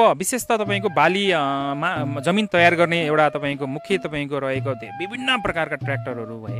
विशेष त तपाईँको बालीमा जमिन तयार गर्ने एउटा तपाईँको मुख्य तपाईँको रहेको विभिन्न प्रकारका ट्र्याक्टरहरू भए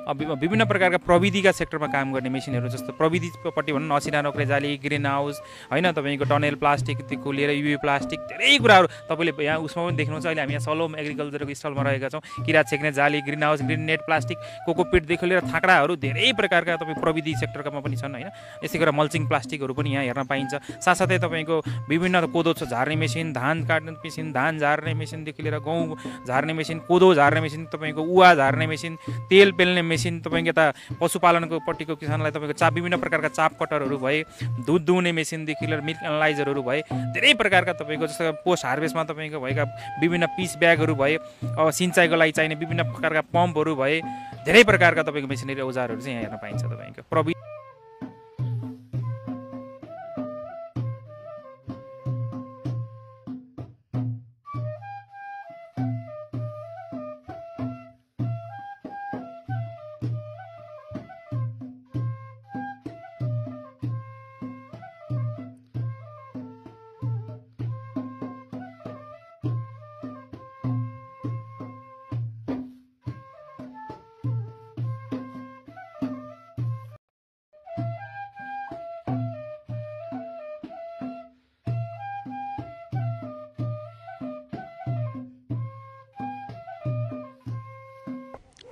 होइन विभिन्न प्रकारका प्रविधिका सेक्टरमा काम गर्ने मेसिनहरू जस्तो प्रविधिपट्टि भनौँ न असिना जाली ग्रिन हाउस होइन तपाईँको टनेल प्लास्टिकको लिएर युए प्लास्टिक धेरै कुराहरू तपाईँले यहाँ उसमा पनि देख्नुहुन्छ अहिले हामी यहाँ सलोम एग्रिकल्चरको स्टलमा रहेका छौँ किरा छेक्ने जाली greenhouse green net plastic कोकोपिटदेखि लिएर थाँक्राहरू धेरै प्रकारका तपाईँ प्रविधि सेक्टरकामा पनि छन् होइन यसै गरेर मल्चिङ प्लास्टिकहरू पनि यहाँ हेर्न पाइन्छ साथसाथै तपाईँको विभिन्न कोदो जस्तो झार्ने मेसिन धान काट्ने मेसिन धान झार्ने मेसिनदेखि लिएर गहुँ झार्ने मेसिन कोदो झार्ने मेसिन तपाईँको उवा झार्ने मेसिन तेल पेल्ने मेसिन तपाईँको यता पशुपालनको पट्टिको किसानलाई तपाईँको चाप विभिन्न प्रकारका चाप कटरहरू भए दुध दुहुने मेसिनदेखि लिएर मिल्क एनालाइजरहरू भए धेरै प्रकारका तपाईँको जस्तो पोस्ट हार्भेस्टमा तपाईँको भएका विभिन्न पिस ब्यागहरू भए अब सिँचाइको लागि चाहिने विभिन्न प्रकारका पम्पहरू भए धेरै प्रकारका तपाईँको मेसिनरी औजारहरू चाहिँ यहाँ हेर्न पाइन्छ तपाईँको प्रवि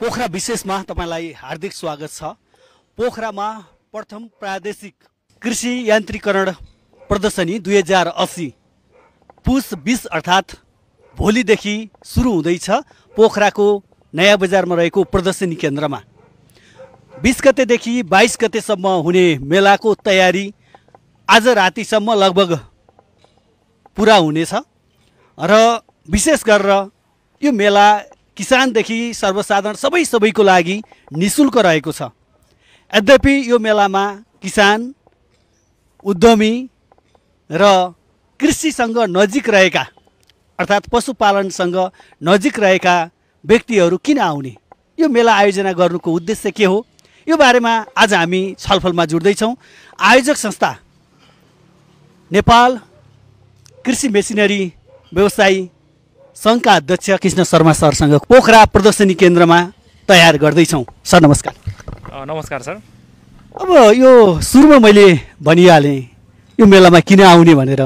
पोखरा विशेषमा तपाईँलाई हार्दिक स्वागत छ पोखरामा प्रथम प्रादेशिक कृषि यान्त्रिकरण प्रदर्शनी दुई हजार असी पुस बिस अर्थात् भोलिदेखि सुरु हुँदैछ पोखराको नयाँ बजारमा रहेको प्रदर्शनी केन्द्रमा बिस गतेदेखि बाइस गतेसम्म हुने मेलाको तयारी आज रातिसम्म लगभग पुरा हुनेछ र विशेष गरेर यो मेला किसानदेखि सर्वसाधारण सबै सबैको लागि नि शुल्क रहेको छ यद्यपि यो मेलामा किसान उद्यमी र कृषिसँग नजिक रहेका अर्थात् पशुपालनसँग नजिक रहेका व्यक्तिहरू किन आउने यो मेला आयोजना गर्नुको उद्देश्य के हो यो बारेमा आज हामी छलफलमा जुट्दैछौँ आयोजक संस्था नेपाल कृषि मेसिनरी व्यवसायी सङ्घका अध्यक्ष कृष्ण शर्मा सरसँग पोखरा प्रदर्शनी केन्द्रमा तयार गर्दैछौँ सर नमस्कार नमस्कार सर अब यो सुरुमा मैले भनिहालेँ यो मेलामा किन आउने भनेर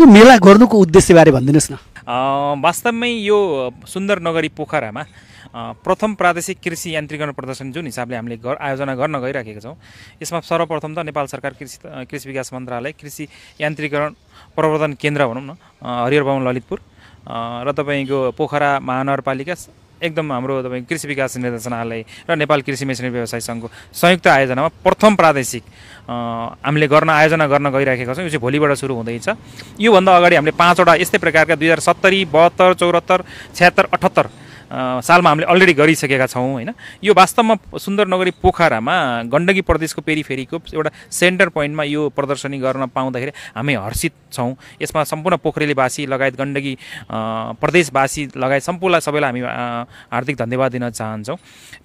यो मेला गर्नुको उद्देश्यबारे भनिदिनुहोस् न वास्तवमै यो सुन्दर नगरी पोखरामा प्रथम प्रादेशिक कृषि यान्त्रिकरण प्रदर्शन जुन हिसाबले हामीले गर आयोजना गर्न गइराखेका छौँ यसमा सर्वप्रथम त नेपाल सरकार कृषि कृषि विकास मन्त्रालय कृषि यान्त्रिकरण प्रवर्धन केन्द्र भनौँ न हरिहर भवन ललितपुर र तपाईँको पोखरा महानगरपालिका एकदम हाम्रो तपाईँको कृषि विकास निर्देशनालय र नेपाल कृषि मेसिनरी व्यवसाय सङ्घको संयुक्त आयोजनामा प्रथम प्रादेशिक हामीले गर्न आयोजना गर्न गइराखेका छौँ यो चाहिँ भोलिबाट सुरु हुँदैछ योभन्दा अगाडि हामीले पाँचवटा यस्तै प्रकारका दुई हजार सत्तरी बहत्तर चौहत्तर छ्यात्तर अठहत्तर सालमा हामीले अलरेडी गरिसकेका छौँ होइन यो वास्तवमा सुन्दर नगरी पोखरामा गण्डकी प्रदेशको पेरिफेरीको एउटा सेन्टर पोइन्टमा यो प्रदर्शनी गर्न पाउँदाखेरि हामी हर्षित छौँ यसमा सम्पूर्ण पोखरेलीवासी लगायत गण्डकी प्रदेशवासी लगायत सम्पूर्णलाई सबैलाई हामी हार्दिक धन्यवाद दिन चाहन्छौँ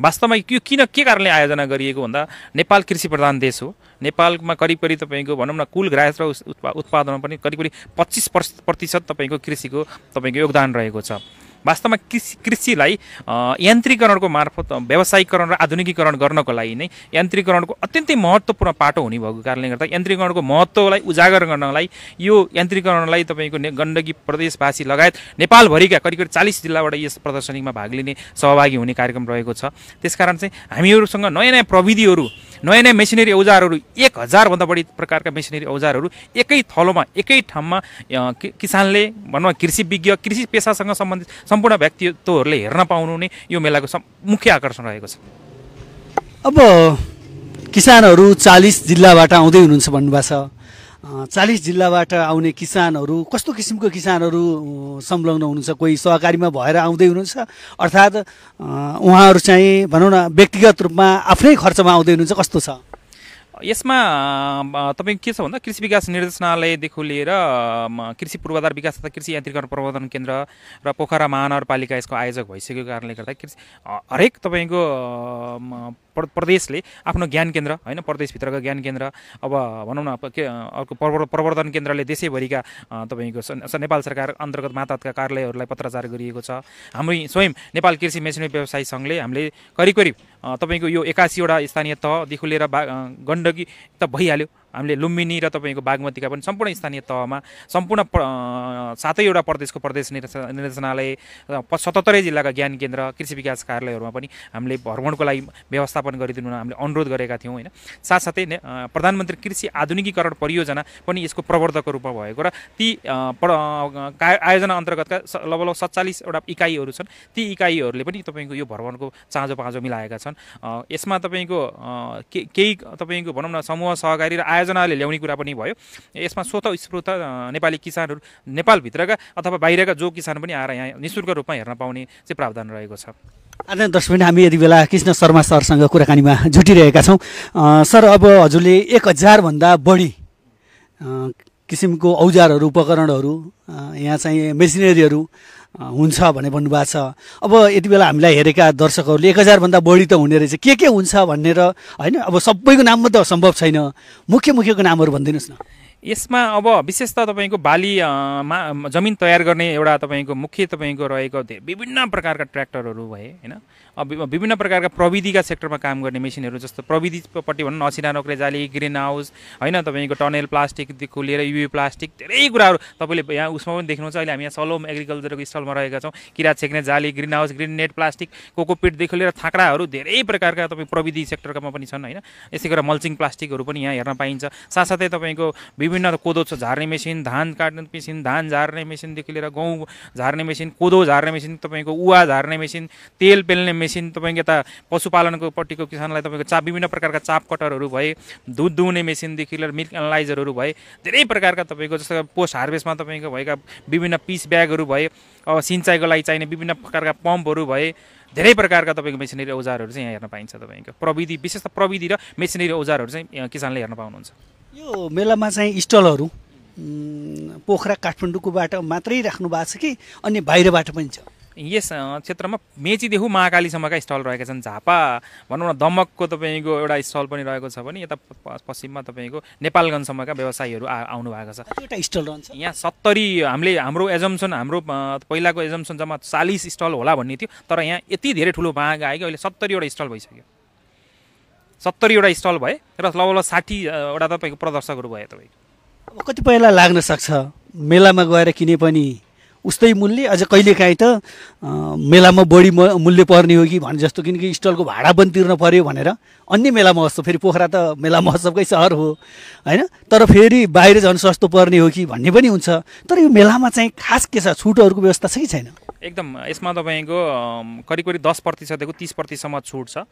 वास्तवमा यो किन के कारणले आयोजना गरिएको भन्दा नेपाल कृषि प्रधान देश हो नेपालमा करिब करिब तपाईँको भनौँ न कुल ग्राहक र उत्पादनमा पनि करिब करिब पच्चिस प्रतिशत तपाईँको कृषिको तपाईँको योगदान रहेको छ वास्तवमा कृषि कृषिलाई यान्त्रिकरणको मार्फत व्यवसायीकरण र आधुनिकीकरण गर्नको लागि नै यान्त्रिकरणको अत्यन्तै महत्त्वपूर्ण पाटो हुने भएको कारणले गर्दा यान्त्रिकरणको महत्त्वलाई उजागर गर्नलाई यो यान्त्रिकरणलाई तपाईँको गण्डकी प्रदेशवासी लगायत नेपालभरिका करिब करिब चालिस जिल्लाबाट यस प्रदर्शनीमा भाग लिने सहभागी हुने कार्यक्रम रहेको छ त्यसकारण चाहिँ हामीहरूसँग नयाँ नयाँ प्रविधिहरू नयाँ नयाँ मेसिनेरी औजारहरू एक हजारभन्दा बढी प्रकारका मेसिनेरी औजारहरू एकै थलोमा एकै ठाउँमा किसानले भनौँ कृषि विज्ञ कृषि पेसासँग सम्बन्धित सम्पूर्ण व्यक्तित्वहरूले हेर्न पाउनु नै यो मेलाको मुख्य आकर्षण रहेको छ अब किसानहरू चालिस जिल्लाबाट आउँदै हुनुहुन्छ भन्नुभएको छ चालिस जिल्लाबाट आउने किसानहरू कस्तो किसिमको किसानहरू संलग्न हुनुहुन्छ कोही सहकारीमा भएर आउँदै हुनुहुन्छ अर्थात् उहाँहरू चाहिँ भनौँ न व्यक्तिगत रूपमा आफ्नै खर्चमा आउँदै हुनुहुन्छ कस्तो छ यसमा तपाईँ के छ भन्दा कृषि विकास निर्देशनालयदेखि लिएर कृषि पूर्वाधार विकास तथा कृषि यान्त्रिकरण प्रबन्धन केन्द्र र पोखरा महानगरपालिका यसको आयोजक भइसकेको कारणले गर्दा कृषि हरेक तपाईँको प्रदेशले आफ्नो ज्ञान केन्द्र होइन प्रदेशभित्रको ज्ञान केन्द्र अब भनौँ न के अर्को प्रवर्धन केन्द्रले देशैभरिका तपाईँको नेपाल सरकार अन्तर्गत माताका कार्यालयहरूलाई पत्राचार गरिएको छ हाम्रो स्वयं नेपाल कृषि मेसिनरी व्यवसाय सङ्घले हामीले करिब करिब तपाईँको यो एकासीवटा स्थानीय तहदेखि लिएर बा गण्डकी त भइहाल्यो हामीले लुम्बिनी र तपाईँको बागमतीका पनि सम्पूर्ण स्थानीय तहमा सम्पूर्ण सातैवटा प्रदेशको प्रदेश निर्देशनालय सतहत्तरै जिल्लाका ज्ञान केन्द्र कृषि विकास कार्यालयहरूमा पनि हामीले भ्रमणको लागि व्यवस्थापन गरिदिनु हामीले अनुरोध गरेका थियौँ होइन साथसाथै प्रधानमन्त्री कृषि आधुनिकीकरण परियोजना पनि यसको प्रवर्धकको रूपमा भएको र ती आयोजना अन्तर्गतका लगभग सत्तालिसवटा इकाइहरू छन् ती इकाइहरूले पनि तपाईँको यो भ्रमणको चाँजो पाँजो मिलाएका छन् यसमा तपाईँको केही तपाईँको भनौँ न समूह सहकारी र आयोजनाले ल्याउने कुरा पनि भयो यसमा स्वत स्फूर्त नेपाली किसानहरू नेपालभित्रका अथवा बाहिरका जो किसान पनि आएर यहाँ निशुल्क रूपमा हेर्न पाउने चाहिँ प्रावधान रहेको छ आज दस मिनट हामी यति बेला कृष्ण शर्मा सरसँग कुराकानीमा जुटिरहेका छौँ सर अब हजुरले एक हजारभन्दा बढी किसिमको औजारहरू उपकरणहरू यहाँ चाहिँ मेसिनेरीहरू हुन्छ भने भन्नुभएको छ अब यति बेला हामीलाई हेरेका दर्शकहरूले एक हजारभन्दा बढी त हुने रहेछ के के हुन्छ भनेर होइन अब सबैको नाम त सम्भव छैन मुख्य मुख्यको नामहरू भनिदिनुहोस् न यसमा अब विशेष त तपाईँको मा जमिन तयार गर्ने एउटा तपाईँको मुख्य तपाईँको रहेको विभिन्न प्रकारका ट्र्याक्टरहरू भए होइन विभिन्न प्रकारका प्रविधिका सेक्टरमा काम गर्ने मेसिनहरू जस्तो प्रविधिपट्टि भनौँ न असिना जाली ग्रिन हाउस होइन तपाईँको टनेल प्लास्टिकदेखि लिएर युए प्लास्टिक धेरै कुराहरू तपाईँले यहाँ उसमा पनि देख्नुहुन्छ अहिले हामी यहाँ सलोम एग्रिकल्चरको स्टलमा रहेका छौँ किरा छेक्ने जाली greenhouse green net plastic कोकोपिटदेखि लिएर थाँक्राहरू धेरै प्रकारका तपाईँ प्रविधि सेक्टरकामा पनि छन् होइन यसै गरेर मल्चिङ प्लास्टिकहरू पनि यहाँ हेर्न पाइन्छ साथसाथै तपाईँको विभिन्न कोदो झार्ने मेसिन धान काट्ने मेसिन धान झार्ने मेसिनदेखि लिएर गहुँ झार्ने मेसिन कोदो झार्ने मेसिन तपाईँको उवा झार्ने मेसिन तेल पेल्ने मेसिन मेसिन तपाईँको यता पशुपालनकोपट्टिको किसानलाई तपाईँको चाप विभिन्न प्रकारका चाप कटरहरू भए दुध दुहुने मेसिनदेखि लिएर मिल्क एनालाइजरहरू भए धेरै प्रकारका तपाईँको जस्तो पोस्ट हार्भेस्टमा तपाईँको भएका विभिन्न पिस ब्यागहरू भए अब सिँचाइको लागि चाहिने विभिन्न प्रकारका पम्पहरू भए धेरै प्रकारका तपाईँको मेसिनरी औजारहरू चाहिँ यहाँ हेर्न पाइन्छ तपाईँको प्रविधि विशेष त प्रविधि र मेसिनेरी औजारहरू चाहिँ किसानले हेर्न पाउनुहुन्छ यो मेलामा चाहिँ स्टलहरू पोखरा काठमाडौँकोबाट मात्रै राख्नु भएको छ कि अन्य बाहिरबाट पनि छ यस क्षेत्रमा मेचीदेखि महाकालीसम्मका स्टल रहेका छन् झापा भनौँ न दमकको तपाईँको एउटा स्टल पनि रहेको छ भने यता पश्चिममा तपाईँको नेपालगञ्जसम्मका व्यवसायीहरू आउनु भएको छ एउटा स्टल रहन्छ यहाँ सत्तरी हामीले हाम्रो एजम्सन हाम्रो पहिलाको एजम्सन जम्मा चालिस स्टल होला भन्ने थियो तर यहाँ यति धेरै ठुलो माग आयो कि अहिले सत्तरीवटा स्टल भइसक्यो सत्तरीवटा स्टल भए र लगभग साठीवटा तपाईँको प्रदर्शकहरू भयो तपाईँको कतिपयलाई लाग्न सक्छ मेलामा गएर किने पनि उस्तै मूल्य अझ कहिलेकाहीँ त मेलामा बढी मूल्य पर्ने हो कि भने जस्तो किनकि स्टलको भाडा पनि तिर्न पऱ्यो भनेर अन्य मेला महोत्सव फेरि पोखरा त मेला महोत्सवकै सहर हो होइन तर फेरि बाहिर झन् सस्तो पर्ने हो कि भन्ने पनि हुन्छ तर यो मेलामा चाहिँ खास के छ छुटहरूको व्यवस्था छ कि छैन एकदम यसमा तपाईँको करिब करिब दस प्रतिशतदेखि तिस प्रतिशतसम्म छुट छ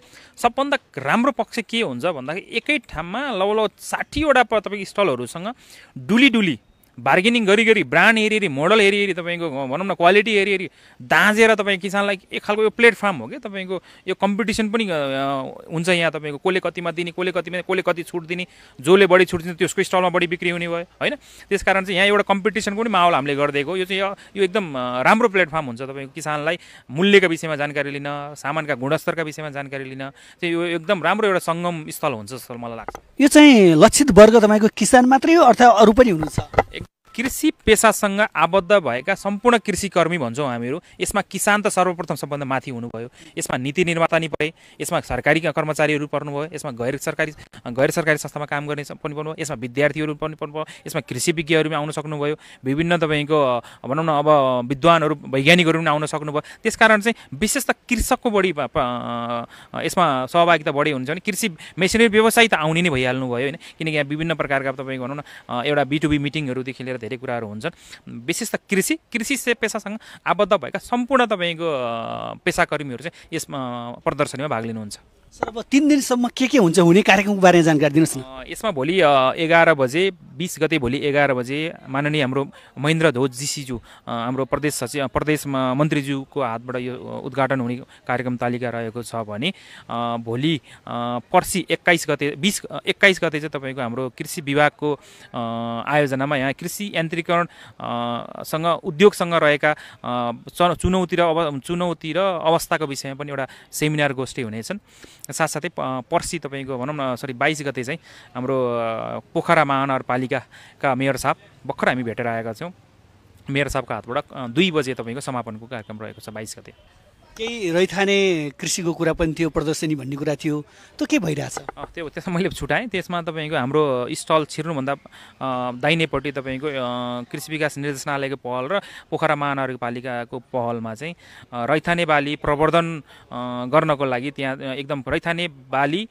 सबभन्दा राम्रो पक्ष के हुन्छ भन्दाखेरि एकै ठाउँमा लगभग साठीवटा तपाईँको स्टलहरूसँग डुली डुली बार्गेनिङ गरी गरी ब्रान्ड हेरी हेरी मोडल हेरी हेरी तपाईँको भनौँ न क्वालिटी हेरी हेरी दाँजेर तपाईँ किसानलाई एक खालको यो प्लेटफर्म हो कि तपाईँको यो कम्पिटिसन पनि हुन्छ यहाँ तपाईँको कसले कतिमा दिने कसले कतिमा कसले कति छुट दिने जसले बढी छुट दिने त्यसको स्टलमा बढी बिक्री हुने भयो होइन त्यस कारण चाहिँ यहाँ एउटा कम्पिटिसनको पनि माहौल हामीले गरिदिएको यो चाहिँ यो एकदम राम्रो प्लेटफर्म हुन्छ तपाईँको किसानलाई मूल्यका विषयमा जानकारी लिन सामानका गुणस्तरका विषयमा जानकारी लिन चाहिँ यो एकदम राम्रो एउटा सङ्गम स्थल हुन्छ जस्तो मलाई लाग्छ यो चाहिँ लक्षित वर्ग तपाईँको किसान मात्रै हो अर्थात् अरू पनि हुनुहुन्छ कृषि पेसासँग आबद्ध भएका सम्पूर्ण कृषिकर्मी भन्छौँ हामीहरू यसमा किसान त सर्वप्रथम सबभन्दा माथि हुनुभयो यसमा नीति निर्माता नि परे यसमा सरकारी कर्मचारीहरू पर्नुभयो यसमा गैर सरकारी गैर सरकारी संस्थामा काम गर्ने पनि पर्नुभयो यसमा विद्यार्थीहरू पनि पर्नुभयो यसमा कृषि विज्ञहरू पनि आउन सक्नुभयो विभिन्न तपाईँको भनौँ न अब विद्वानहरू वैज्ञानिकहरू पनि आउन सक्नुभयो त्यसकारण चाहिँ विशेष त कृषकको बढी यसमा सहभागिता बढी हुन्छ भने कृषि मेसिनरी व्यवसाय त आउने नै भइहाल्नु भयो होइन किनकि यहाँ विभिन्न प्रकारका तपाईँको भनौँ न एउटा बिटुबी मिटिङहरूदेखि लिएर धेरै कुराहरू हुन्छन् विशेष त कृषि कृषि पेसासँग आबद्ध भएका सम्पूर्ण तपाईँको पेसाकर्मीहरू चाहिँ यस प्रदर्शनीमा भाग लिनुहुन्छ सर अब तिन दिनसम्म के के हुन्छ हुने कार्यक्रमको बारेमा जानकारी दिनुहोस् न यसमा भोलि एघार बजे बिस गते भोलि एघार बजे माननीय हाम्रो महेन्द्र धोजीज्यू हाम्रो प्रदेश सचिव प्रदेश मन्त्रीज्यूको हातबाट यो उद्घाटन हुने कार्यक्रम तालिका रहेको छ भने भोलि पर्सि एक्काइस गते बिस एक्काइस गते चाहिँ तपाईँको हाम्रो कृषि विभागको आयोजनामा यहाँ कृषि यान्त्रिकरणसँग उद्योगसँग रहेका चुनौती र अव चुनौती र अवस्थाको विषयमा पनि एउटा सेमिनार गोष्ठी हुनेछन् साथसाथै पर्सि तपाईँको भनौँ न सरी बाइस गते चाहिँ हाम्रो पोखरा महानगरपालिकाका मेयर साहब भर्खर हामी भेटेर आएका छौँ मेयर साहबको हातबाट दुई बजे तपाईँको समापनको कार्यक्रम रहेको छ बाइस गते केही रैथाने कृषिको कुरा पनि थियो प्रदर्शनी भन्ने कुरा थियो त्यो के भइरहेछ त्यो त्यसमा मैले छुट्याएँ त्यसमा तपाईँको हाम्रो स्टल छिर्नुभन्दा दाहिनेपट्टि तपाईँको कृषि विकास निर्देशनालयको पहल र पोखरा महानगरपालिकाको पहलमा चाहिँ रैथाने बाली प्रवर्धन गर्नको लागि त्यहाँ एकदम रैथाने बाली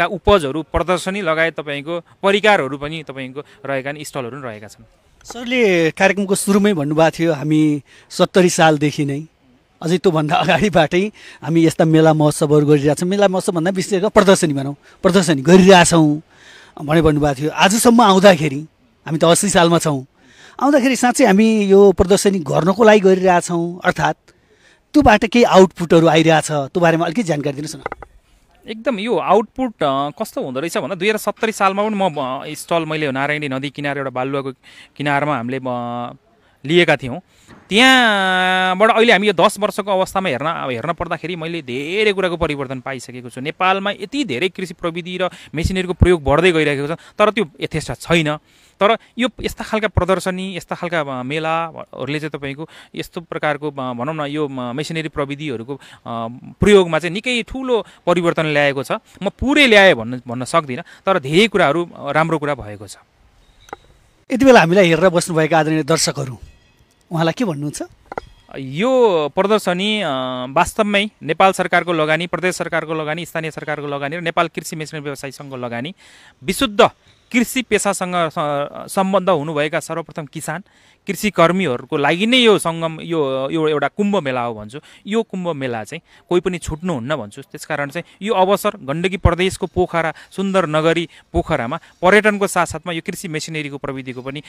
का उपजहरू प्रदर्शनी लगायत तपाईँको परिकारहरू पनि तपाईँको रहेका स्टलहरू रहेका छन् सरले कार्यक्रमको सुरुमै भन्नुभएको थियो हामी सत्तरी सालदेखि नै अझै त्योभन्दा अगाडिबाटै हामी यस्ता मेला महोत्सवहरू गरिरहेछौँ मेला महोत्सव भन्दा विशेष गरेर प्रदर्शनी भनौँ प्रदर्शनी गरिरहेछौँ भनेर भन्नुभएको थियो आजसम्म आउँदाखेरि हामी त असी सालमा छौँ आउँदाखेरि साँच्चै हामी यो प्रदर्शनी गर्नको लागि गरिरहेछौँ अर्थात् त्योबाट केही आउटपुटहरू आइरहेछ त्यो बारेमा अलिकति जानकारी दिनुहोस् न एकदम यो आउटपुट कस्तो हुँदो रहेछ भन्दा दुई हजार सत्तरी सालमा पनि म स्टल मैले नारायणी नदी किनार एउटा बालुवाको किनारमा हामीले लिएका थियौँ त्यहाँबाट अहिले हामी यो दस वर्षको अवस्थामा हेर्न हेर्न पर्दाखेरि मैले धेरै कुराको परिवर्तन पाइसकेको छु नेपालमा यति धेरै कृषि प्रविधि र मेसिनरीको प्रयोग बढ्दै गइरहेको छ तर त्यो यथेष्ट छैन तर यो यस्ता खालका प्रदर्शनी यस्ता खालका मेलाहरूले चाहिँ तपाईँको यस्तो प्रकारको भनौँ न यो मेसिनेरी प्रविधिहरूको प्रयोगमा चाहिँ निकै ठुलो परिवर्तन ल्याएको छ म पुरै ल्याएँ भन्न भन्न सक्दिनँ तर धेरै कुराहरू राम्रो कुरा भएको छ यति बेला हामीलाई हेरेर बस्नुभएका आदरणीय दर्शकहरू उहाँलाई के भन्नुहुन्छ यो प्रदर्शनी वास्तवमै नेपाल सरकारको लगानी प्रदेश सरकारको लगानी स्थानीय सरकारको लगानी र नेपाल कृषि मेसिन व्यवसायीसँगको लगानी विशुद्ध कृषि पेसासँग सम्बन्ध हुनुभएका सर्वप्रथम किसान कृषि लागि नै यो सङ्गम यो यो एउटा कुम्भ मेला हो भन्छु यो कुम्भ मेला चाहिँ कोही पनि छुट्नुहुन्न भन्छु त्यसकारण चाहिँ यो अवसर गण्डकी प्रदेशको पोखरा सुन्दर नगरी पोखरामा पर्यटनको साथसाथमा यो कृषि मेसिनेरीको प्रविधिको पनि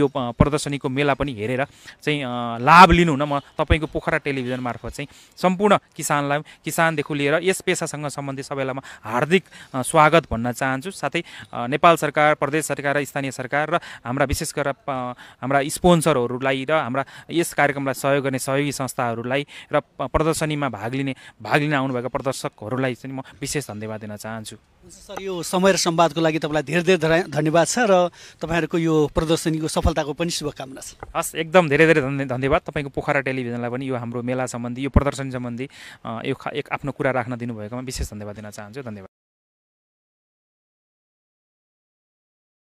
यो प्रदर्शनीको मेला पनि हेरेर चाहिँ लाभ लिनुहुन म तपाईँको पोखरा टेलिभिजन मार्फत चाहिँ सम्पूर्ण किसानलाई किसानदेखि लिएर यस पेसासँग सम्बन्धित सबैलाई म हार्दिक स्वागत भन्न चाहन्छु साथै नेपाल सरकार सरकार प्रदेश सरकार र स्थानीय सरकार र हाम्रा विशेष गरेर हाम्रा स्पोन्सरहरूलाई र हाम्रा यस कार्यक्रमलाई सहयोग गर्ने सहयोगी संस्थाहरूलाई र प्रदर्शनीमा भाग लिने भाग लिन आउनुभएका प्रदर्शकहरूलाई चाहिँ म विशेष धन्यवाद दिन चाहन्छु सर यो समय र सम्वादको लागि तपाईँलाई धेरै धेरै धन्यवाद छ र तपाईँहरूको यो प्रदर्शनीको सफलताको पनि शुभकामना छ हस् एकदम धेरै धेरै धन्यवाद तपाईँको पोखरा टेलिभिजनलाई पनि यो हाम्रो मेला सम्बन्धी यो प्रदर्शनी सम्बन्धी यो एक आफ्नो कुरा राख्न दिनुभएकोमा विशेष धन्यवाद दिन चाहन्छु धन्यवाद